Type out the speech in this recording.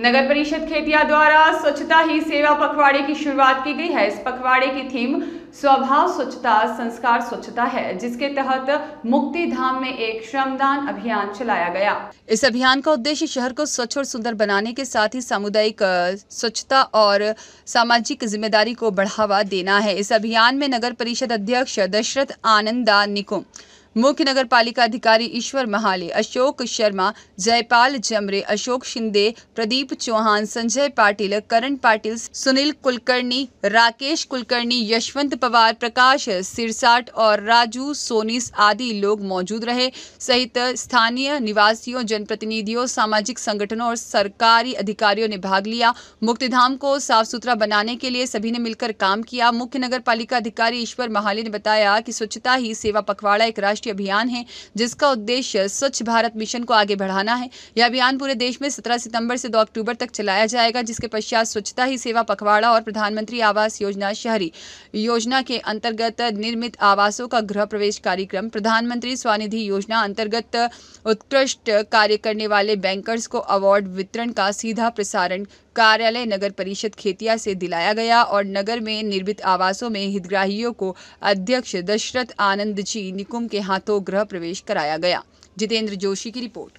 नगर परिषद खेतिया द्वारा स्वच्छता ही सेवा पखवाड़े की शुरुआत की गई है इस पखवाड़े की थीम स्वभाव स्वच्छता संस्कार स्वच्छता है जिसके तहत मुक्ति धाम में एक श्रमदान अभियान चलाया गया इस अभियान का उद्देश्य शहर को स्वच्छ और सुंदर बनाने के साथ ही सामुदायिक स्वच्छता और सामाजिक जिम्मेदारी को बढ़ावा देना है इस अभियान में नगर परिषद अध्यक्ष दशरथ आनंदा निकुम मुख्य नगर पालिका अधिकारी ईश्वर महाले अशोक शर्मा जयपाल जमरे अशोक शिंदे प्रदीप चौहान संजय पाटिल करण पाटिल सुनील कुलकर्णी राकेश कुलकर्णी यशवंत पवार प्रकाश सिरसाट और राजू सोनिस आदि लोग मौजूद रहे सहित स्थानीय निवासियों जनप्रतिनिधियों सामाजिक संगठनों और सरकारी अधिकारियों ने भाग लिया मुक्तिधाम को साफ सुथरा बनाने के लिए सभी ने मिलकर काम किया मुख्य नगर पालिका अधिकारी ईश्वर महाले ने बताया की स्वच्छता ही सेवा पखवाड़ा एक राष्ट्र राष्ट्रीय अभियान है जिसका उद्देश्य स्वच्छ भारत मिशन को आगे बढ़ाना है यह अभियान पूरे देश में सत्रह सितंबर से दो अक्टूबर तक चलाया जाएगा जिसके पश्चात स्वच्छता ही सेवा पखवाड़ा और प्रधानमंत्री आवास योजना शहरी योजना के अंतर्गत निर्मित आवासों का गृह प्रवेश कार्यक्रम प्रधानमंत्री स्वनिधि योजना अंतर्गत उत्कृष्ट कार्य करने वाले बैंकर्स को अवार्ड वितरण का सीधा प्रसारण कार्यालय नगर परिषद खेतिया से दिलाया गया और नगर में निर्मित आवासों में हितग्राहियों को अध्यक्ष दशरथ आनंद जी निकुम के हाथों गृह प्रवेश कराया गया जितेंद्र जोशी की रिपोर्ट